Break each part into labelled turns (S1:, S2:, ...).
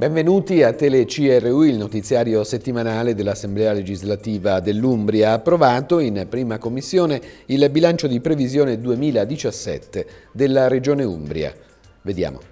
S1: Benvenuti a Tele CRU, il notiziario settimanale dell'Assemblea legislativa dell'Umbria, approvato in prima commissione il bilancio di previsione 2017 della Regione Umbria. Vediamo.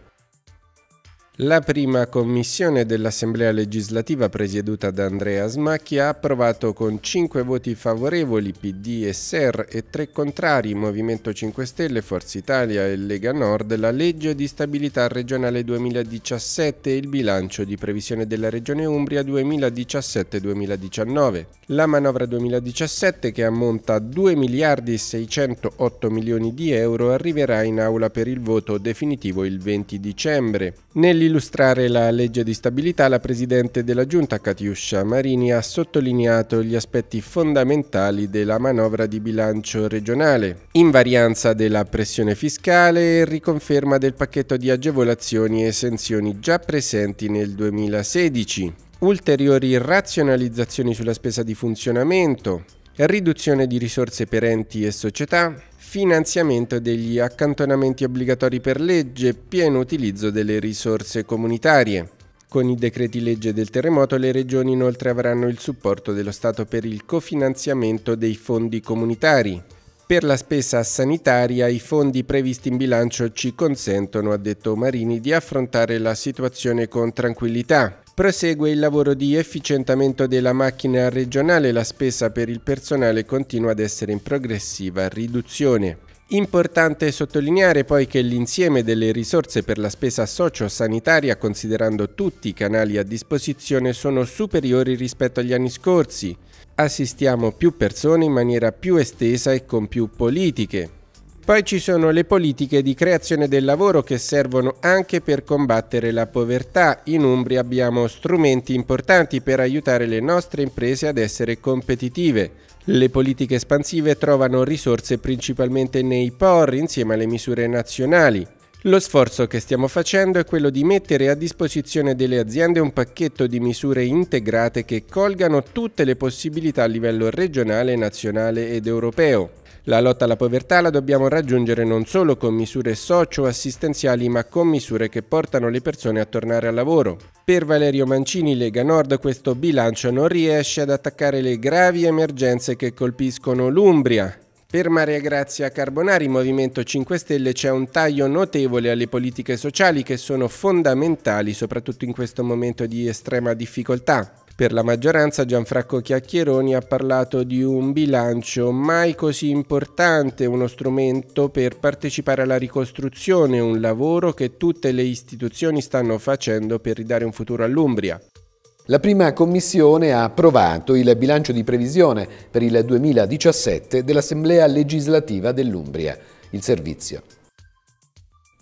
S2: La prima commissione dell'Assemblea legislativa presieduta da Andrea Smacchi ha approvato con 5 voti favorevoli PD e SER e 3 contrari Movimento 5 Stelle, Forza Italia e Lega Nord la legge di stabilità regionale 2017 e il bilancio di previsione della Regione Umbria 2017-2019. La manovra 2017 che ammonta a 2 miliardi 608 milioni di euro arriverà in aula per il voto definitivo il 20 dicembre. Negli illustrare la legge di stabilità, la Presidente della Giunta, Katiuscia Marini, ha sottolineato gli aspetti fondamentali della manovra di bilancio regionale, invarianza della pressione fiscale e riconferma del pacchetto di agevolazioni e esenzioni già presenti nel 2016, ulteriori razionalizzazioni sulla spesa di funzionamento, riduzione di risorse per enti e società, finanziamento degli accantonamenti obbligatori per legge, pieno utilizzo delle risorse comunitarie. Con i decreti legge del terremoto le regioni inoltre avranno il supporto dello Stato per il cofinanziamento dei fondi comunitari. Per la spesa sanitaria i fondi previsti in bilancio ci consentono, ha detto Marini, di affrontare la situazione con tranquillità. Prosegue il lavoro di efficientamento della macchina regionale, la spesa per il personale continua ad essere in progressiva riduzione. Importante sottolineare poi che l'insieme delle risorse per la spesa socio-sanitaria, considerando tutti i canali a disposizione, sono superiori rispetto agli anni scorsi. Assistiamo più persone in maniera più estesa e con più politiche. Poi ci sono le politiche di creazione del lavoro che servono anche per combattere la povertà. In Umbria abbiamo strumenti importanti per aiutare le nostre imprese ad essere competitive. Le politiche espansive trovano risorse principalmente nei POR insieme alle misure nazionali. Lo sforzo che stiamo facendo è quello di mettere a disposizione delle aziende un pacchetto di misure integrate che colgano tutte le possibilità a livello regionale, nazionale ed europeo. La lotta alla povertà la dobbiamo raggiungere non solo con misure socio-assistenziali, ma con misure che portano le persone a tornare al lavoro. Per Valerio Mancini, Lega Nord, questo bilancio non riesce ad attaccare le gravi emergenze che colpiscono l'Umbria. Per Maria Grazia Carbonari, Movimento 5 Stelle, c'è un taglio notevole alle politiche sociali che sono fondamentali soprattutto in questo momento di estrema difficoltà. Per la maggioranza Gianfranco Chiacchieroni ha parlato di un bilancio mai così importante, uno strumento per partecipare alla ricostruzione, un lavoro che tutte le istituzioni stanno
S1: facendo per ridare un futuro all'Umbria. La prima commissione ha approvato il bilancio di previsione per il 2017 dell'Assemblea legislativa dell'Umbria, il servizio.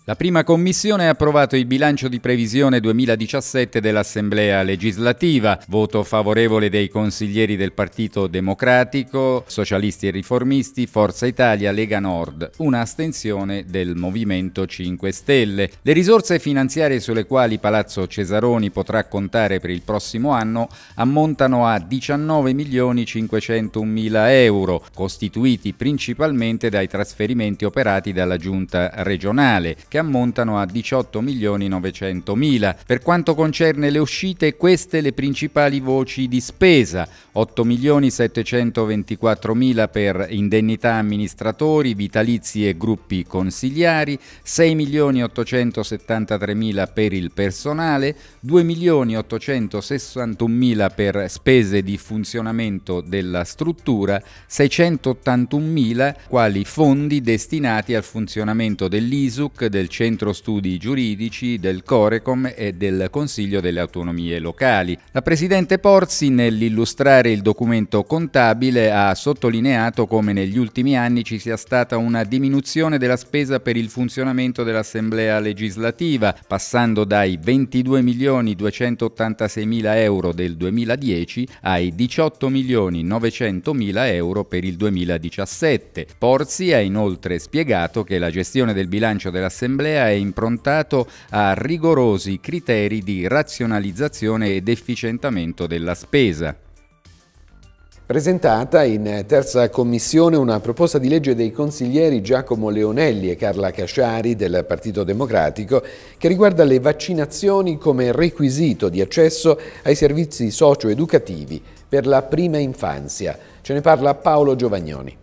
S3: La prima commissione ha approvato il bilancio di previsione 2017 dell'Assemblea legislativa, voto favorevole dei consiglieri del Partito Democratico, Socialisti e Riformisti, Forza Italia, Lega Nord, una astensione del Movimento 5 Stelle. Le risorse finanziarie sulle quali Palazzo Cesaroni potrà contare per il prossimo anno ammontano a 19.501.000 euro, costituiti principalmente dai trasferimenti operati dalla Giunta regionale, che che ammontano a 18.900.000. Per quanto concerne le uscite, queste le principali voci di spesa, 8.724.000 per indennità amministratori, vitalizi e gruppi consigliari, 6.873.000 per il personale, 2.861.000 per spese di funzionamento della struttura, 681.000 quali fondi destinati al funzionamento dell'ISUC, del del Centro Studi Giuridici, del Corecom e del Consiglio delle Autonomie Locali. La Presidente Porzi, nell'illustrare il documento contabile, ha sottolineato come negli ultimi anni ci sia stata una diminuzione della spesa per il funzionamento dell'Assemblea legislativa, passando dai 22 milioni 286 mila euro del 2010 ai 18 milioni 900 mila euro per il 2017. Porzi ha inoltre spiegato che la gestione del bilancio dell'Assemblea dell'Assemblea è improntato a rigorosi criteri di razionalizzazione ed efficientamento della spesa.
S1: Presentata in terza commissione una proposta di legge dei consiglieri Giacomo Leonelli e Carla Casciari del Partito Democratico che riguarda le vaccinazioni come requisito di accesso ai servizi socio-educativi per la prima
S4: infanzia. Ce ne parla Paolo Giovagnoni.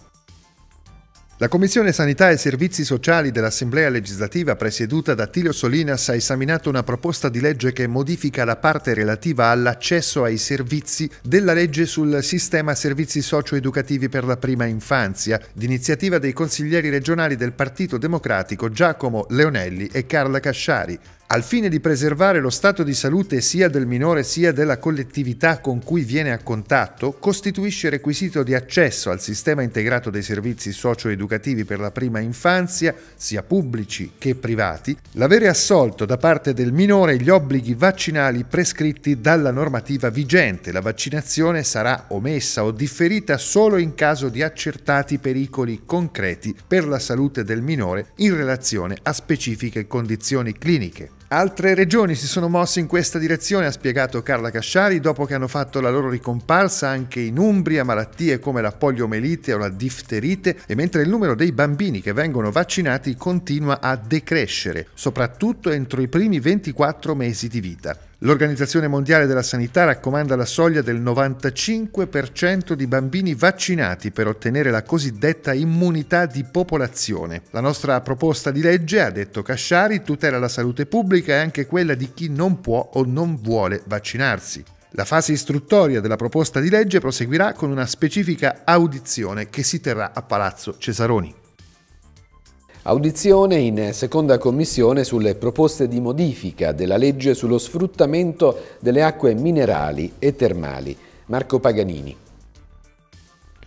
S4: La Commissione Sanità e Servizi Sociali dell'Assemblea legislativa presieduta da Tilio Solinas ha esaminato una proposta di legge che modifica la parte relativa all'accesso ai servizi della legge sul sistema servizi socioeducativi per la prima infanzia, d'iniziativa dei consiglieri regionali del Partito Democratico Giacomo Leonelli e Carla Casciari al fine di preservare lo stato di salute sia del minore sia della collettività con cui viene a contatto, costituisce requisito di accesso al sistema integrato dei servizi socio-educativi per la prima infanzia, sia pubblici che privati, l'avere assolto da parte del minore gli obblighi vaccinali prescritti dalla normativa vigente. La vaccinazione sarà omessa o differita solo in caso di accertati pericoli concreti per la salute del minore in relazione a specifiche condizioni cliniche. Altre regioni si sono mosse in questa direzione, ha spiegato Carla Casciari, dopo che hanno fatto la loro ricomparsa anche in Umbria malattie come la poliomelite o la difterite e mentre il numero dei bambini che vengono vaccinati continua a decrescere, soprattutto entro i primi 24 mesi di vita. L'Organizzazione Mondiale della Sanità raccomanda la soglia del 95% di bambini vaccinati per ottenere la cosiddetta immunità di popolazione. La nostra proposta di legge, ha detto Casciari, tutela la salute pubblica e anche quella di chi non può o non vuole vaccinarsi. La fase istruttoria della proposta di legge proseguirà con una specifica audizione che si terrà a Palazzo Cesaroni.
S1: Audizione in seconda commissione sulle proposte di modifica della legge sullo sfruttamento delle acque minerali e termali. Marco Paganini.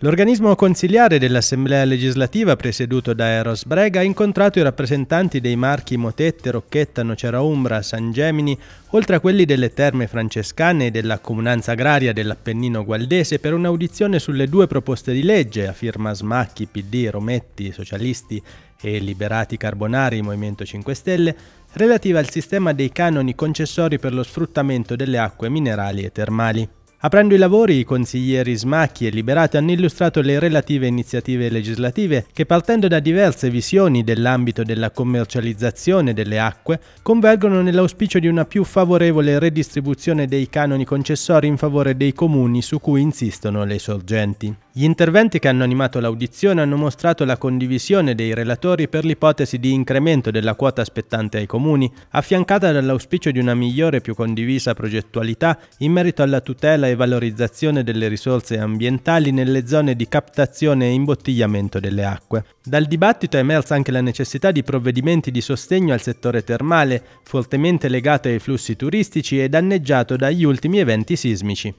S5: L'organismo consiliare dell'Assemblea legislativa presieduto da Eros Brega ha incontrato i rappresentanti dei marchi Motette, Rocchetta, Nocera Umbra, San Gemini, oltre a quelli delle terme francescane e della comunanza agraria dell'Appennino gualdese per un'audizione sulle due proposte di legge a firma Smacchi, PD, Rometti, Socialisti e Liberati Carbonari, Movimento 5 Stelle, relativa al sistema dei canoni concessori per lo sfruttamento delle acque minerali e termali. Aprendo i lavori, i consiglieri Smacchi e Liberato hanno illustrato le relative iniziative legislative che partendo da diverse visioni dell'ambito della commercializzazione delle acque, convergono nell'auspicio di una più favorevole redistribuzione dei canoni concessori in favore dei comuni su cui insistono le sorgenti. Gli interventi che hanno animato l'audizione hanno mostrato la condivisione dei relatori per l'ipotesi di incremento della quota spettante ai comuni, affiancata dall'auspicio di una migliore e più condivisa progettualità in merito alla tutela e valorizzazione delle risorse ambientali nelle zone di captazione e imbottigliamento delle acque. Dal dibattito è emersa anche la necessità di provvedimenti di sostegno al settore termale, fortemente legato ai flussi turistici e danneggiato dagli ultimi eventi sismici.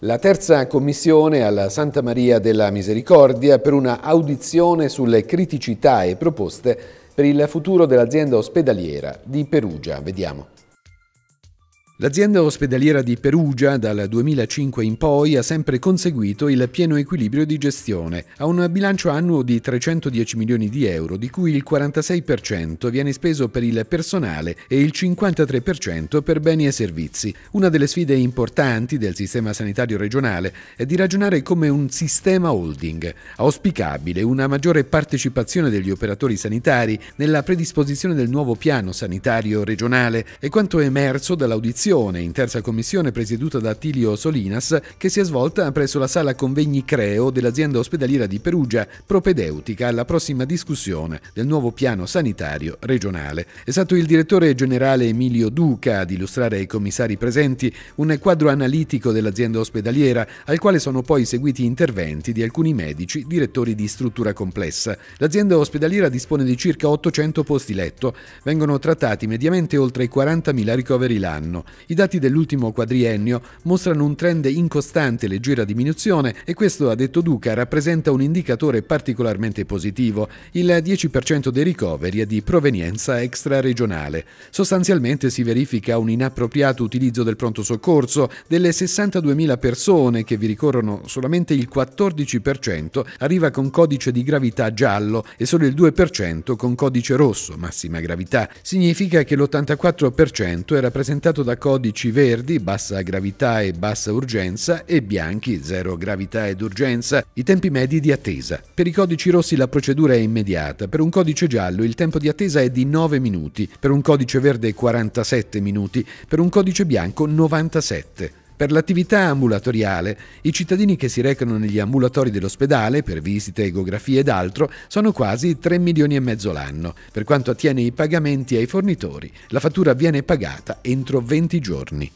S1: La terza commissione alla Santa Maria della Misericordia per una audizione sulle criticità e proposte per il futuro dell'azienda ospedaliera di Perugia. Vediamo. L'azienda ospedaliera di Perugia dal 2005 in poi ha sempre conseguito il pieno equilibrio di gestione, ha un bilancio annuo di 310 milioni di euro, di cui il 46% viene speso per il personale e il 53% per beni e servizi. Una delle sfide importanti del sistema sanitario regionale è di ragionare come un sistema holding, auspicabile una maggiore partecipazione degli operatori sanitari nella predisposizione del nuovo piano sanitario regionale e quanto emerso dall'audizione audizione in terza commissione presieduta da Tilio Solinas che si è svolta presso la sala convegni Creo dell'azienda ospedaliera di Perugia, propedeutica alla prossima discussione del nuovo piano sanitario regionale. È stato il direttore generale Emilio Duca ad illustrare ai commissari presenti un quadro analitico dell'azienda ospedaliera al quale sono poi seguiti interventi di alcuni medici direttori di struttura complessa. L'azienda ospedaliera dispone di circa 800 posti letto, vengono trattati mediamente oltre 40.000 ricoveri l'anno. I dati dell'ultimo quadriennio mostrano un trend incostante, leggera diminuzione e questo, ha detto Duca, rappresenta un indicatore particolarmente positivo. Il 10% dei ricoveri è di provenienza extraregionale. Sostanzialmente si verifica un inappropriato utilizzo del pronto soccorso. Delle 62.000 persone che vi ricorrono solamente il 14% arriva con codice di gravità giallo e solo il 2% con codice rosso, massima gravità. Significa che l'84% è rappresentato da codici verdi, bassa gravità e bassa urgenza, e bianchi, zero gravità ed urgenza, i tempi medi di attesa. Per i codici rossi la procedura è immediata, per un codice giallo il tempo di attesa è di 9 minuti, per un codice verde 47 minuti, per un codice bianco 97. Per l'attività ambulatoriale, i cittadini che si recano negli ambulatori dell'ospedale per visite, ecografie ed altro sono quasi 3 milioni e mezzo l'anno. Per quanto attiene i pagamenti ai fornitori, la fattura viene pagata entro 20 giorni.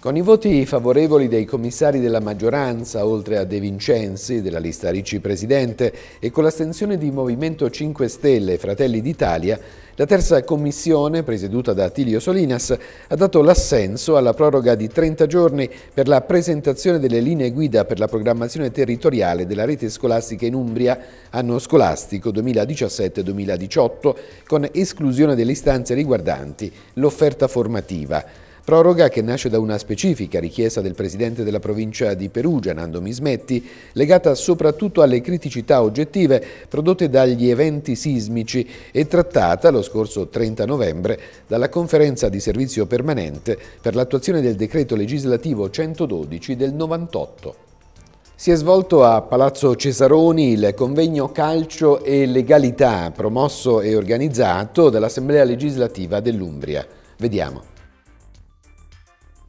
S1: Con i voti favorevoli dei commissari della maggioranza, oltre a De Vincenzi, della lista Ricci Presidente, e con l'astensione di Movimento 5 Stelle e Fratelli d'Italia, la terza commissione, presieduta da Tilio Solinas, ha dato l'assenso alla proroga di 30 giorni per la presentazione delle linee guida per la programmazione territoriale della rete scolastica in Umbria anno scolastico 2017-2018, con esclusione delle istanze riguardanti l'offerta formativa proroga che nasce da una specifica richiesta del presidente della provincia di Perugia, Nando Mismetti, legata soprattutto alle criticità oggettive prodotte dagli eventi sismici e trattata lo scorso 30 novembre dalla conferenza di servizio permanente per l'attuazione del decreto legislativo 112 del 98. Si è svolto a Palazzo Cesaroni il convegno Calcio e Legalità, promosso e organizzato dall'Assemblea legislativa dell'Umbria. Vediamo.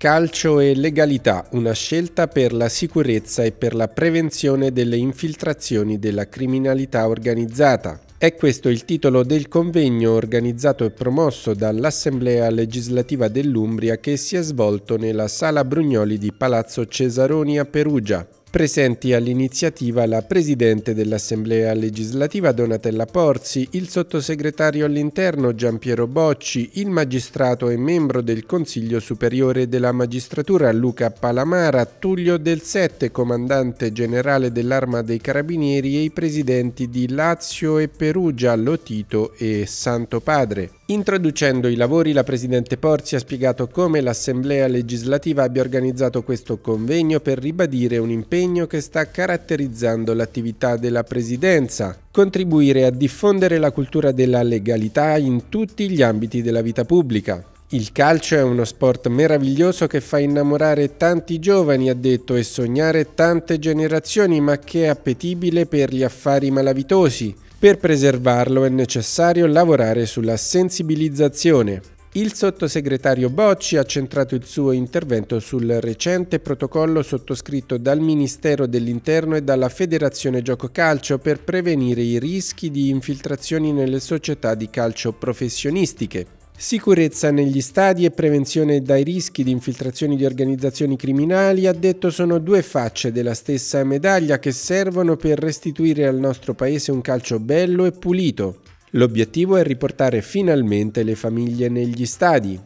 S1: Calcio e legalità, una scelta per la
S2: sicurezza e per la prevenzione delle infiltrazioni della criminalità organizzata. È questo il titolo del convegno organizzato e promosso dall'Assemblea legislativa dell'Umbria che si è svolto nella Sala Brugnoli di Palazzo Cesaroni a Perugia. Presenti all'iniziativa la Presidente dell'Assemblea legislativa Donatella Porzi, il Sottosegretario all'Interno Giampiero Bocci, il Magistrato e membro del Consiglio Superiore della Magistratura Luca Palamara, Tullio Del Sette, Comandante Generale dell'Arma dei Carabinieri e i Presidenti di Lazio e Perugia, Lotito e Santo Padre. Introducendo i lavori la Presidente Porzi ha spiegato come l'Assemblea legislativa abbia organizzato questo convegno per ribadire un impegno che sta caratterizzando l'attività della Presidenza, contribuire a diffondere la cultura della legalità in tutti gli ambiti della vita pubblica. Il calcio è uno sport meraviglioso che fa innamorare tanti giovani, ha detto, e sognare tante generazioni, ma che è appetibile per gli affari malavitosi. Per preservarlo è necessario lavorare sulla sensibilizzazione. Il sottosegretario Bocci ha centrato il suo intervento sul recente protocollo sottoscritto dal Ministero dell'Interno e dalla Federazione Gioco Calcio per prevenire i rischi di infiltrazioni nelle società di calcio professionistiche. Sicurezza negli stadi e prevenzione dai rischi di infiltrazioni di organizzazioni criminali, ha detto, sono due facce della stessa medaglia che servono per restituire al nostro paese un calcio bello e pulito. L'obiettivo è riportare finalmente le famiglie negli stadi,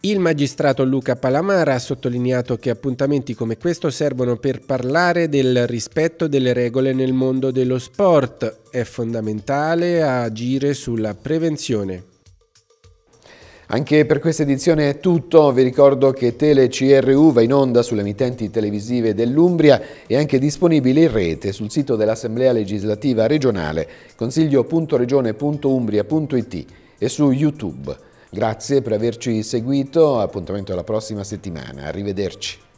S2: il magistrato Luca Palamara ha sottolineato che appuntamenti come questo servono per parlare del rispetto delle regole nel mondo dello sport. È fondamentale
S1: agire sulla prevenzione. Anche per questa edizione è tutto, vi ricordo che TeleCRU va in onda sulle emittenti televisive dell'Umbria e anche disponibile in rete sul sito dell'Assemblea Legislativa Regionale consiglio.regione.umbria.it e su YouTube. Grazie per averci seguito, appuntamento alla prossima settimana, arrivederci.